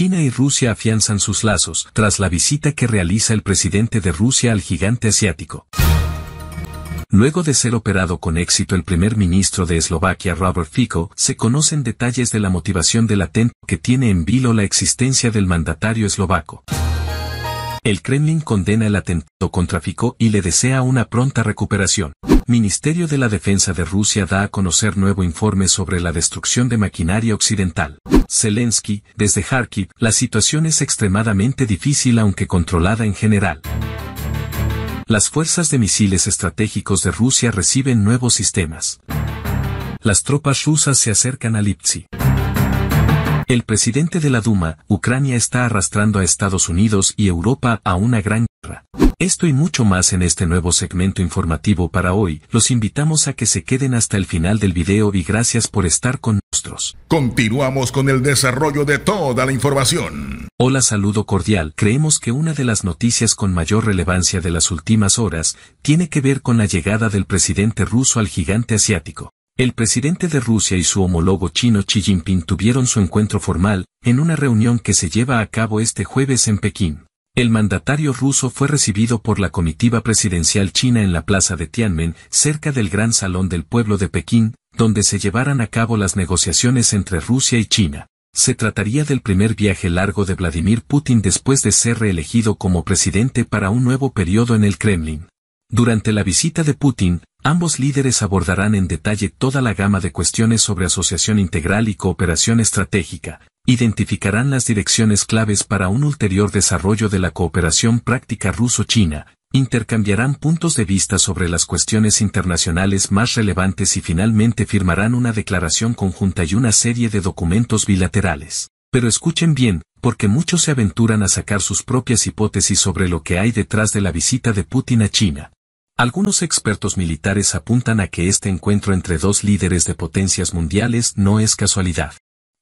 China y Rusia afianzan sus lazos tras la visita que realiza el presidente de Rusia al gigante asiático. Luego de ser operado con éxito el primer ministro de Eslovaquia Robert Fico, se conocen detalles de la motivación del atento que tiene en vilo la existencia del mandatario eslovaco. El Kremlin condena el atentado con tráfico y le desea una pronta recuperación. Ministerio de la Defensa de Rusia da a conocer nuevo informe sobre la destrucción de maquinaria occidental. Zelensky, desde Kharkiv, la situación es extremadamente difícil aunque controlada en general. Las fuerzas de misiles estratégicos de Rusia reciben nuevos sistemas. Las tropas rusas se acercan a Lipsi. El presidente de la Duma, Ucrania está arrastrando a Estados Unidos y Europa a una gran guerra. Esto y mucho más en este nuevo segmento informativo para hoy, los invitamos a que se queden hasta el final del video y gracias por estar con nosotros. Continuamos con el desarrollo de toda la información. Hola saludo cordial, creemos que una de las noticias con mayor relevancia de las últimas horas tiene que ver con la llegada del presidente ruso al gigante asiático. El presidente de Rusia y su homólogo chino Xi Jinping tuvieron su encuentro formal, en una reunión que se lleva a cabo este jueves en Pekín. El mandatario ruso fue recibido por la comitiva presidencial china en la plaza de Tianmen, cerca del Gran Salón del Pueblo de Pekín, donde se llevarán a cabo las negociaciones entre Rusia y China. Se trataría del primer viaje largo de Vladimir Putin después de ser reelegido como presidente para un nuevo periodo en el Kremlin. Durante la visita de Putin, ambos líderes abordarán en detalle toda la gama de cuestiones sobre asociación integral y cooperación estratégica, identificarán las direcciones claves para un ulterior desarrollo de la cooperación práctica ruso-china, intercambiarán puntos de vista sobre las cuestiones internacionales más relevantes y finalmente firmarán una declaración conjunta y una serie de documentos bilaterales. Pero escuchen bien, porque muchos se aventuran a sacar sus propias hipótesis sobre lo que hay detrás de la visita de Putin a China. Algunos expertos militares apuntan a que este encuentro entre dos líderes de potencias mundiales no es casualidad.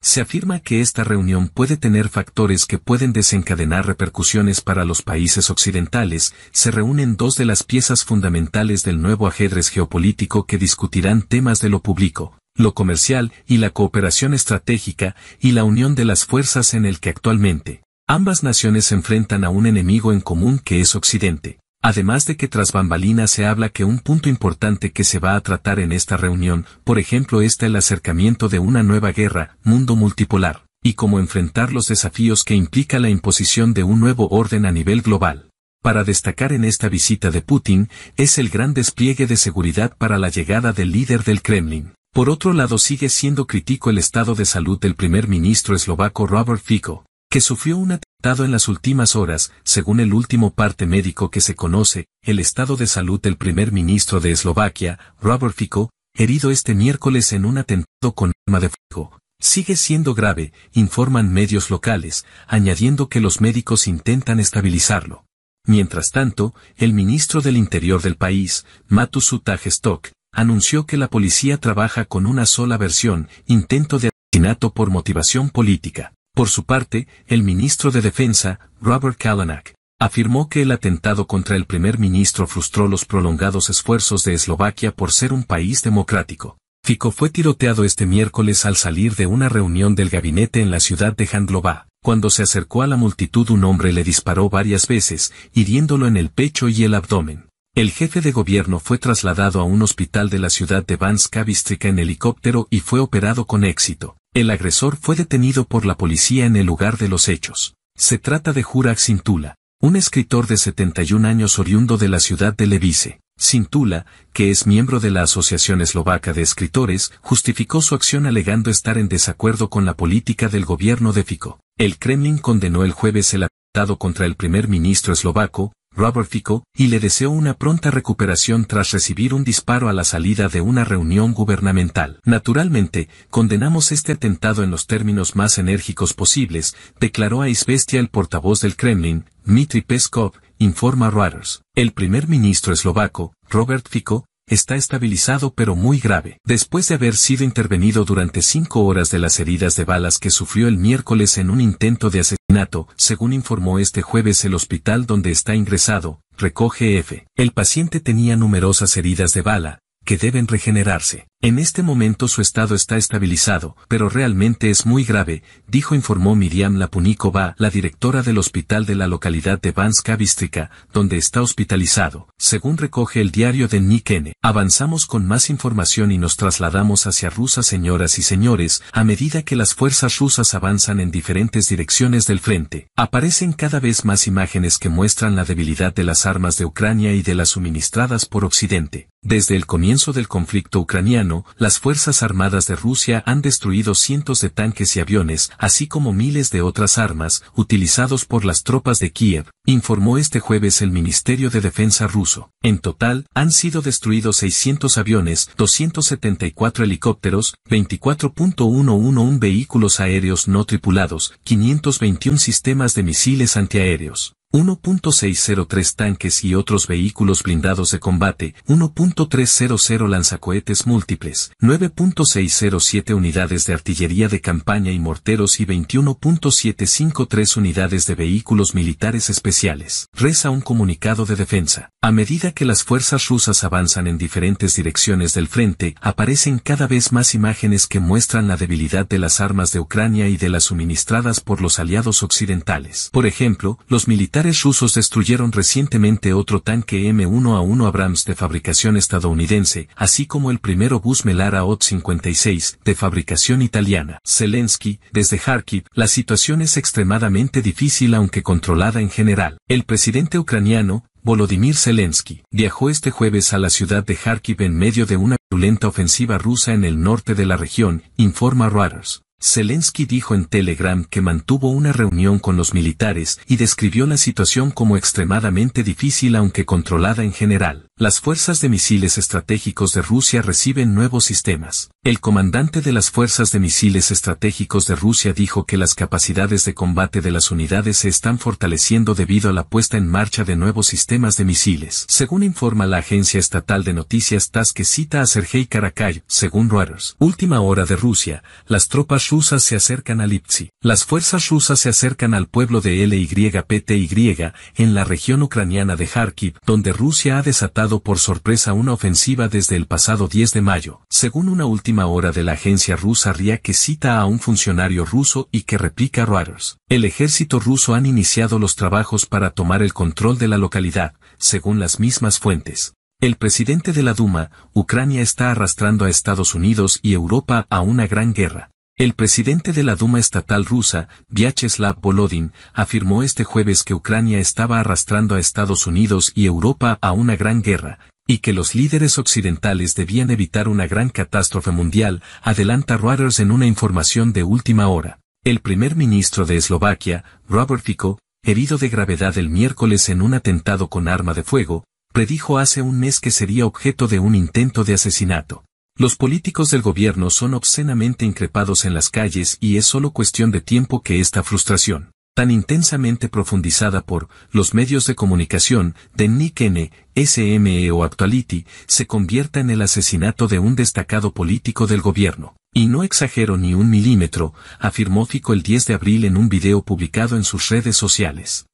Se afirma que esta reunión puede tener factores que pueden desencadenar repercusiones para los países occidentales, se reúnen dos de las piezas fundamentales del nuevo ajedrez geopolítico que discutirán temas de lo público, lo comercial y la cooperación estratégica y la unión de las fuerzas en el que actualmente ambas naciones se enfrentan a un enemigo en común que es Occidente. Además de que tras bambalinas se habla que un punto importante que se va a tratar en esta reunión, por ejemplo, está el acercamiento de una nueva guerra, mundo multipolar, y cómo enfrentar los desafíos que implica la imposición de un nuevo orden a nivel global. Para destacar en esta visita de Putin, es el gran despliegue de seguridad para la llegada del líder del Kremlin. Por otro lado sigue siendo crítico el estado de salud del primer ministro eslovaco Robert Fico, que sufrió una dado en las últimas horas, según el último parte médico que se conoce, el estado de salud del primer ministro de Eslovaquia, Robert Fico, herido este miércoles en un atentado con arma de fuego, sigue siendo grave, informan medios locales, añadiendo que los médicos intentan estabilizarlo. Mientras tanto, el ministro del Interior del país, Matus Utajstok, anunció que la policía trabaja con una sola versión, intento de asesinato por motivación política. Por su parte, el ministro de Defensa, Robert Kalanak, afirmó que el atentado contra el primer ministro frustró los prolongados esfuerzos de Eslovaquia por ser un país democrático. Fico fue tiroteado este miércoles al salir de una reunión del gabinete en la ciudad de Handlová. Cuando se acercó a la multitud un hombre le disparó varias veces, hiriéndolo en el pecho y el abdomen. El jefe de gobierno fue trasladado a un hospital de la ciudad de Banska Bystrica en helicóptero y fue operado con éxito. El agresor fue detenido por la policía en el lugar de los hechos. Se trata de Jurak Sintula, un escritor de 71 años oriundo de la ciudad de Levice. Sintula, que es miembro de la Asociación Eslovaca de Escritores, justificó su acción alegando estar en desacuerdo con la política del gobierno de Fico. El Kremlin condenó el jueves el atentado contra el primer ministro eslovaco, Robert Fico, y le deseó una pronta recuperación tras recibir un disparo a la salida de una reunión gubernamental. Naturalmente, condenamos este atentado en los términos más enérgicos posibles, declaró a Isbestia el portavoz del Kremlin, Dmitry Peskov, informa Reuters. El primer ministro eslovaco, Robert Fico, está estabilizado pero muy grave, después de haber sido intervenido durante cinco horas de las heridas de balas que sufrió el miércoles en un intento de asesinato, según informó este jueves el hospital donde está ingresado, recoge F. El paciente tenía numerosas heridas de bala, que deben regenerarse. En este momento su estado está estabilizado, pero realmente es muy grave, dijo informó Miriam Lapunikova, la directora del hospital de la localidad de Banska Bistrica, donde está hospitalizado, según recoge el diario de Nikene. Avanzamos con más información y nos trasladamos hacia Rusia señoras y señores, a medida que las fuerzas rusas avanzan en diferentes direcciones del frente, aparecen cada vez más imágenes que muestran la debilidad de las armas de Ucrania y de las suministradas por Occidente. Desde el comienzo del conflicto ucraniano, las Fuerzas Armadas de Rusia han destruido cientos de tanques y aviones, así como miles de otras armas, utilizados por las tropas de Kiev, informó este jueves el Ministerio de Defensa ruso. En total, han sido destruidos 600 aviones, 274 helicópteros, 24.111 vehículos aéreos no tripulados, 521 sistemas de misiles antiaéreos. 1.603 tanques y otros vehículos blindados de combate, 1.300 lanzacohetes múltiples, 9.607 unidades de artillería de campaña y morteros y 21.753 unidades de vehículos militares especiales. Reza un comunicado de defensa. A medida que las fuerzas rusas avanzan en diferentes direcciones del frente, aparecen cada vez más imágenes que muestran la debilidad de las armas de Ucrania y de las suministradas por los aliados occidentales. Por ejemplo, los militares militares rusos destruyeron recientemente otro tanque M1A1 Abrams de fabricación estadounidense, así como el primero bus Melara OT-56, de fabricación italiana. Zelensky, desde Kharkiv, la situación es extremadamente difícil aunque controlada en general. El presidente ucraniano, Volodymyr Zelensky, viajó este jueves a la ciudad de Kharkiv en medio de una violenta ofensiva rusa en el norte de la región, informa Reuters. Zelensky dijo en Telegram que mantuvo una reunión con los militares y describió la situación como extremadamente difícil aunque controlada en general. Las fuerzas de misiles estratégicos de Rusia reciben nuevos sistemas. El comandante de las fuerzas de misiles estratégicos de Rusia dijo que las capacidades de combate de las unidades se están fortaleciendo debido a la puesta en marcha de nuevos sistemas de misiles. Según informa la agencia estatal de noticias TASS que cita a Sergei Karakay, según Reuters. Última hora de Rusia, las tropas rusas se acercan a Lipsi. Las fuerzas rusas se acercan al pueblo de LYPTY en la región ucraniana de Kharkiv, donde Rusia ha desatado por sorpresa una ofensiva desde el pasado 10 de mayo, según una última hora de la agencia rusa RIA que cita a un funcionario ruso y que replica Reuters. El ejército ruso han iniciado los trabajos para tomar el control de la localidad, según las mismas fuentes. El presidente de la Duma, Ucrania está arrastrando a Estados Unidos y Europa a una gran guerra. El presidente de la Duma estatal rusa, Vyacheslav Volodin, afirmó este jueves que Ucrania estaba arrastrando a Estados Unidos y Europa a una gran guerra, y que los líderes occidentales debían evitar una gran catástrofe mundial, adelanta Reuters en una información de última hora. El primer ministro de Eslovaquia, Robert Fico, herido de gravedad el miércoles en un atentado con arma de fuego, predijo hace un mes que sería objeto de un intento de asesinato. Los políticos del gobierno son obscenamente increpados en las calles y es solo cuestión de tiempo que esta frustración, tan intensamente profundizada por los medios de comunicación de Nick N., SME o Actuality, se convierta en el asesinato de un destacado político del gobierno. Y no exagero ni un milímetro, afirmó Fico el 10 de abril en un video publicado en sus redes sociales.